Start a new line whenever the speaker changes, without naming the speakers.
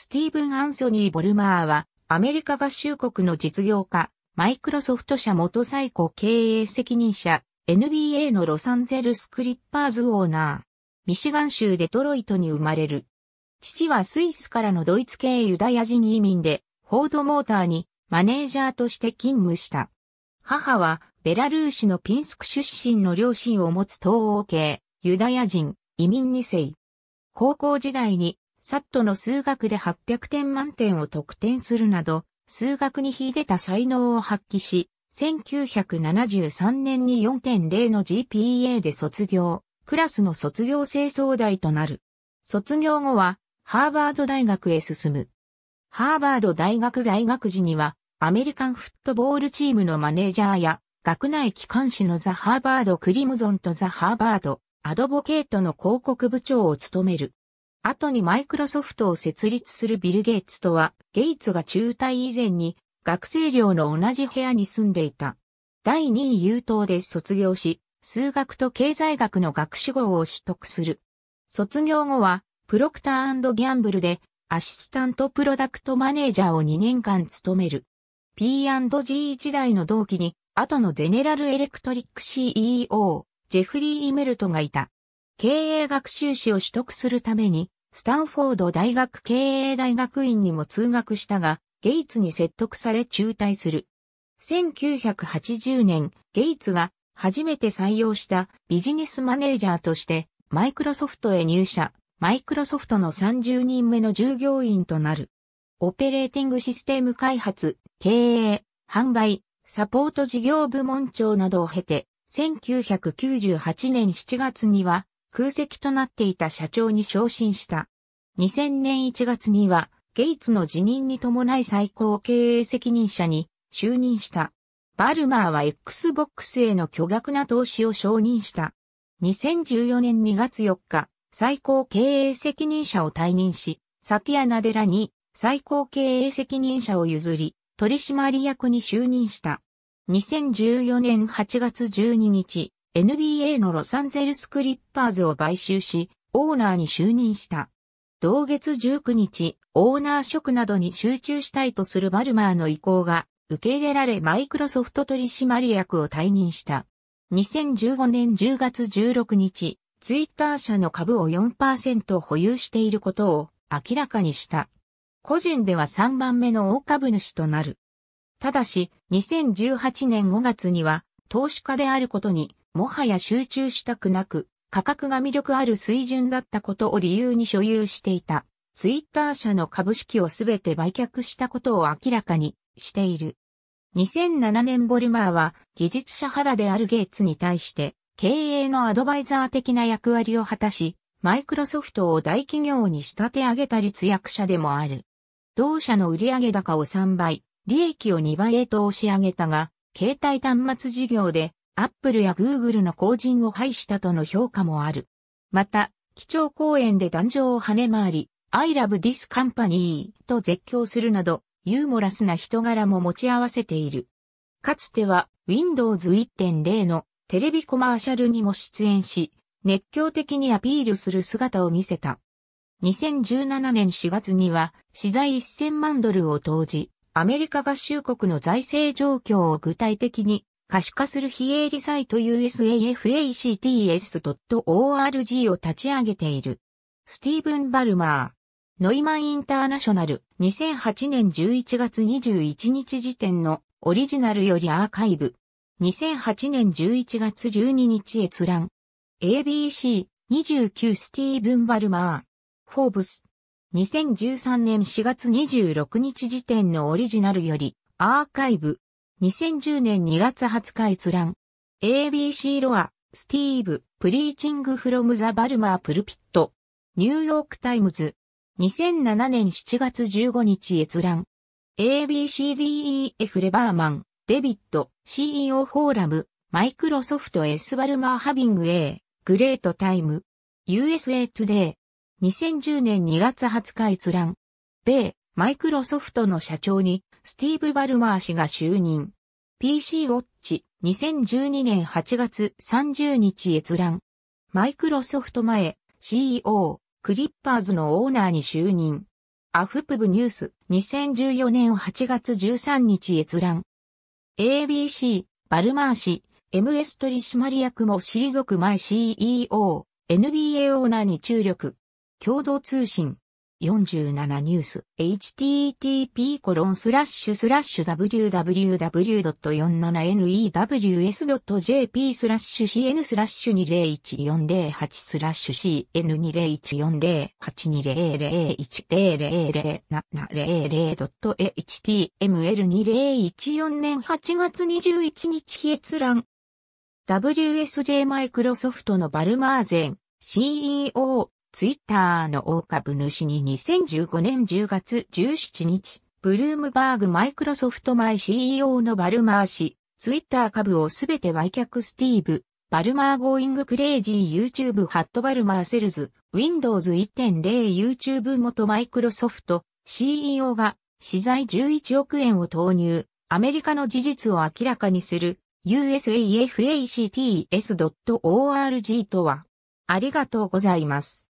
スティーブン・アンソニー・ボルマーは、アメリカ合衆国の実業家、マイクロソフト社元最高経営責任者、NBA のロサンゼルス・クリッパーズオーナー。ミシガン州デトロイトに生まれる。父はスイスからのドイツ系ユダヤ人移民で、フォードモーターにマネージャーとして勤務した。母はベラルーシのピンスク出身の両親を持つ東欧系ユダヤ人移民2世。高校時代にサットの数学で800点満点を得点するなど、数学に秀でた才能を発揮し、1973年に4.0の GPA で卒業、クラスの卒業生総代となる。卒業後は、ハーバード大学へ進む。ハーバード大学在学時には、アメリカンフットボールチームのマネージャーや、学内機関士のザ・ハーバード・クリムゾンとザ・ハーバード、アドボケートの広告部長を務める。後にマイクロソフトを設立するビル・ゲイツとは、ゲイツが中退以前に学生寮の同じ部屋に住んでいた。第2位優等で卒業し、数学と経済学の学士号を取得する。卒業後は、プロクターギャンブルで、アシスタントプロダクトマネージャーを2年間務める。P&G 時代の同期に、後のゼネラルエレクトリック CEO、ジェフリー・イメルトがいた。経営学習士を取得するために、スタンフォード大学経営大学院にも通学したが、ゲイツに説得され中退する。1980年、ゲイツが初めて採用したビジネスマネージャーとして、マイクロソフトへ入社、マイクロソフトの30人目の従業員となる。オペレーティングシステム開発、経営、販売、サポート事業部門長などを経て、1998年7月には空席となっていた社長に昇進した。2000年1月には、ゲイツの辞任に伴い最高経営責任者に就任した。バルマーは Xbox への巨額な投資を承認した。2014年2月4日、最高経営責任者を退任し、サティアナデラに最高経営責任者を譲り、取締役に就任した。2014年8月12日、NBA のロサンゼルスクリッパーズを買収し、オーナーに就任した。同月19日、オーナー職などに集中したいとするバルマーの意向が受け入れられマイクロソフト取締役を退任した。2015年10月16日、ツイッター社の株を4%保有していることを明らかにした。個人では3番目の大株主となる。ただし、2018年5月には投資家であることにもはや集中したくなく、価格が魅力ある水準だったことを理由に所有していた、ツイッター社の株式をすべて売却したことを明らかにしている。2007年ボルマーは技術者肌であるゲイツに対して経営のアドバイザー的な役割を果たし、マイクロソフトを大企業に仕立て上げた立役者でもある。同社の売上高を3倍、利益を2倍へと押し上げたが、携帯端末事業でアップルやグーグルの後陣を排したとの評価もある。また、基調講演で壇上を跳ね回り、I love this company と絶叫するなど、ユーモラスな人柄も持ち合わせている。かつては Windows 1.0のテレビコマーシャルにも出演し、熱狂的にアピールする姿を見せた。2017年4月には、資材1000万ドルを投じ、アメリカ合衆国の財政状況を具体的に可視化する非営利サイト USAFACTS.org を立ち上げている。スティーブン・バルマー。ノイマン・インターナショナル2008年11月21日時点のオリジナルよりアーカイブ。2008年11月12日閲覧。ABC29 スティーブン・バルマー。フォーブス。2013年4月26日時点のオリジナルよりアーカイブ。2010年2月20日閲覧。ABC ロア、スティーブ、プリーチングフロムザ・バルマー・プルピット。ニューヨークタイムズ。2007年7月15日閲覧。ABCDEF レバーマン、デビット、CEO フォーラム、マイクロソフト S バルマーハビング A、グレートタイム、USA トゥデイ。2010年2月20日閲覧。米、マイクロソフトの社長にスティーブ・バルマー氏が就任。PC ウォッチ2012年8月30日閲覧。マイクロソフト前 CEO クリッパーズのオーナーに就任。アフプブニュース2014年8月13日閲覧。ABC バルマー氏 MS 取締役も退く前 CEO NBA オーナーに注力。共同通信47ニュース http コロンスラッシュスラッシュ www.47news.jp スラッシュ cn スラッシュ201408スラッシュ c n 2 0 1 4 0 8 2 0 0 1 0 0 7 0 0 h t m l 2 0 1 4年8月21日閲覧 WSJ マイクロソフトのバルマーゼン CEO ツイッターの大株主に2015年10月17日、ブルームバーグマイクロソフト前 CEO のバルマー氏、ツイッター株をすべて売却スティーブ、バルマーゴーイングクレイジー YouTube ハットバルマーセルズ、Windows 1.0 YouTube 元マイクロソフト CEO が資材11億円を投入、アメリカの事実を明らかにする USAFACTS.org とは、ありがとうございます。